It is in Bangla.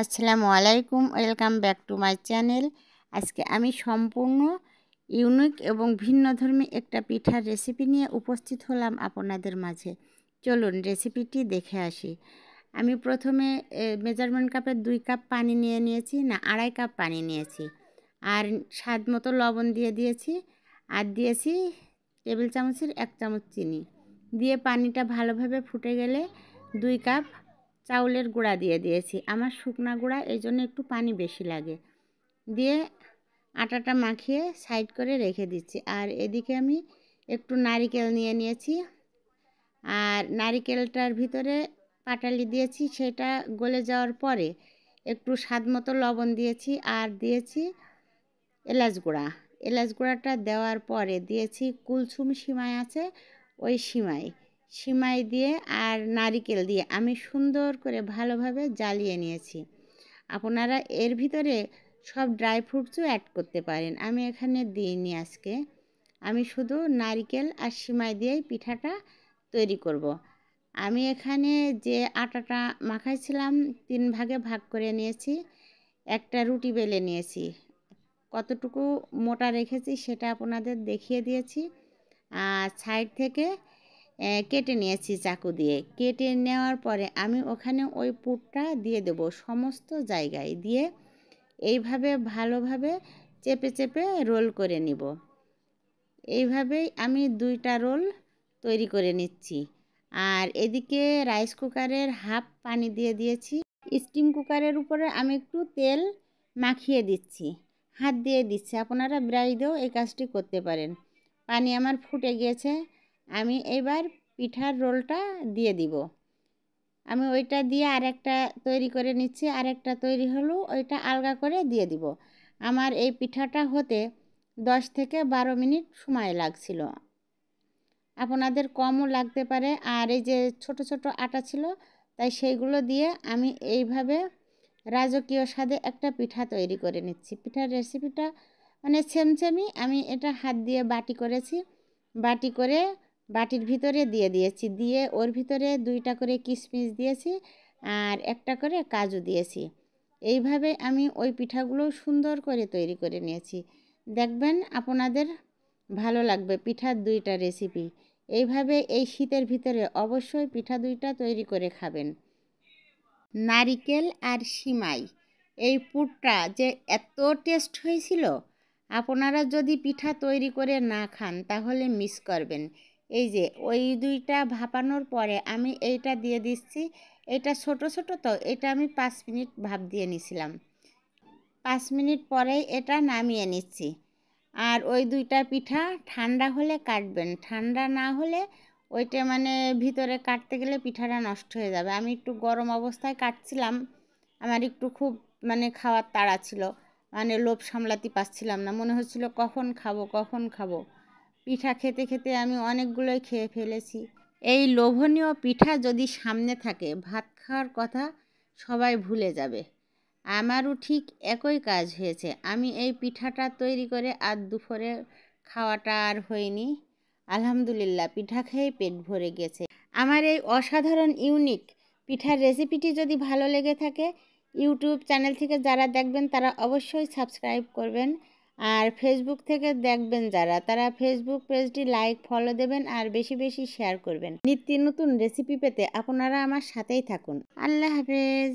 আসসালামু আলাইকুম welcome back to my channel আজকে আমি সম্পূর্ণ ইউনিক এবং ভিন্ন ধর্মী একটা পিঠার রেসিপি নিয়ে উপস্থিত হলাম আপনাদের মাঝে চলুন রেসিপিটি দেখে আসি আমি প্রথমে মেজারমেন্ট কাপের দুই কাপ পানি নিয়ে নিয়েছি না আড়াই কাপ পানি নিয়েছি আর স্বাদ মতো লবণ দিয়ে দিয়েছি আর দিয়েছি টেবিল চামচের এক চামচ চিনি দিয়ে পানিটা ভালোভাবে ফুটে গেলে দুই কাপ চাউলের গুঁড়া দিয়ে দিয়েছি আমার শুকনা গুঁড়া এই জন্য একটু পানি বেশি লাগে দিয়ে আটাটা মাখিয়ে সাইড করে রেখে দিচ্ছি আর এদিকে আমি একটু নারিকেল নিয়ে নিয়েছি আর নারিকেলটার ভিতরে পাটালি দিয়েছি সেটা গলে যাওয়ার পরে একটু স্বাদ মতো লবণ দিয়েছি আর দিয়েছি এলাচ গুঁড়া এলাচ গুঁড়াটা দেওয়ার পরে দিয়েছি কুলসুম সিমাই আছে ওই সিমাই সিমাই দিয়ে আর নারিকেল দিয়ে আমি সুন্দর করে ভালোভাবে জ্বালিয়ে নিয়েছি আপনারা এর ভিতরে সব ড্রাই ফ্রুটসও অ্যাড করতে পারেন আমি এখানে দিইনি আজকে আমি শুধু নারিকেল আর সিমাই দিয়েই পিঠাটা তৈরি করব। আমি এখানে যে আটাটা মাখাইছিলাম তিন ভাগে ভাগ করে নিয়েছি একটা রুটি বেলে নিয়েছি কতটুকু মোটা রেখেছি সেটা আপনাদের দেখিয়ে দিয়েছি আর সাইড থেকে কেটে নিয়েছি চাকু দিয়ে কেটে নেওয়ার পরে আমি ওখানে ওই পুটটা দিয়ে দেব সমস্ত জায়গায় দিয়ে এইভাবে ভালোভাবে চেপে চেপে রোল করে নিব এইভাবেই আমি দুইটা রোল তৈরি করে নিচ্ছি আর এদিকে রাইস কুকারের হাফ পানি দিয়ে দিয়েছি স্টিম কুকারের উপরে আমি একটু তেল মাখিয়ে দিচ্ছি হাত দিয়ে দিচ্ছি আপনারা ব্রাই দিয়েও এই কাজটি করতে পারেন পানি আমার ফুটে গিয়েছে আমি এবার পিঠার রোলটা দিয়ে দিব আমি ওইটা দিয়ে আরেকটা তৈরি করে নিচ্ছি আরেকটা তৈরি হলো ওইটা আলগা করে দিয়ে দিব আমার এই পিঠাটা হতে দশ থেকে বারো মিনিট সময় লাগছিল আপনাদের কমও লাগতে পারে আর এই যে ছোট ছোট আটা ছিল তাই সেইগুলো দিয়ে আমি এইভাবে রাজকীয় স্বাদে একটা পিঠা তৈরি করে নিচ্ছি পিঠার রেসিপিটা মানে ছেমছেমি আমি এটা হাত দিয়ে বাটি করেছি বাটি করে বাটির ভিতরে দিয়ে দিয়েছি দিয়ে ওর ভিতরে দুইটা করে কিশমিশ দিয়েছি আর একটা করে কাজু দিয়েছি এইভাবে আমি ওই পিঠাগুলো সুন্দর করে তৈরি করে নিয়েছি দেখবেন আপনাদের ভালো লাগবে পিঠার দুইটা রেসিপি এইভাবে এই শীতের ভিতরে অবশ্যই পিঠা দুইটা তৈরি করে খাবেন নারিকেল আর সিমাই এই পুরটা যে এত টেস্ট হয়েছিল আপনারা যদি পিঠা তৈরি করে না খান তাহলে মিস করবেন এই যে ওই দুইটা ভাপানোর পরে আমি এইটা দিয়ে দিচ্ছি এটা ছোট ছোট তো এটা আমি পাঁচ মিনিট ভাপ দিয়ে নিছিলাম পাঁচ মিনিট পরেই এটা নামিয়ে নিচ্ছি আর ওই দুইটা পিঠা ঠান্ডা হলে কাটবেন ঠান্ডা না হলে ওইটা মানে ভিতরে কাটতে গেলে পিঠাটা নষ্ট হয়ে যাবে আমি একটু গরম অবস্থায় কাটছিলাম আমার একটু খুব মানে খাওয়ার তাড়া ছিল মানে লোভ সামলাতে পারছিলাম না মনে হচ্ছিল কখন খাবো কখন খাবো পিঠা খেতে খেতে আমি অনেকগুলোই খেয়ে ফেলেছি এই লোভনীয় পিঠা যদি সামনে থাকে ভাত খাওয়ার কথা সবাই ভুলে যাবে আমারও ঠিক একই কাজ হয়েছে আমি এই পিঠাটা তৈরি করে আর দুপুরে খাওয়াটা আর হয়নি আলহামদুলিল্লাহ পিঠা খেয়ে পেট ভরে গেছে আমার এই অসাধারণ ইউনিক পিঠার রেসিপিটি যদি ভালো লেগে থাকে ইউটিউব চ্যানেল থেকে যারা দেখবেন তারা অবশ্যই সাবস্ক্রাইব করবেন আর ফেসবুক থেকে দেখবেন যারা তারা ফেসবুক পেজটি লাইক ফলো দেবেন আর বেশি বেশি শেয়ার করবেন নিত্য নতুন রেসিপি পেতে আপনারা আমার সাথেই থাকুন আল্লাহ হাফেজ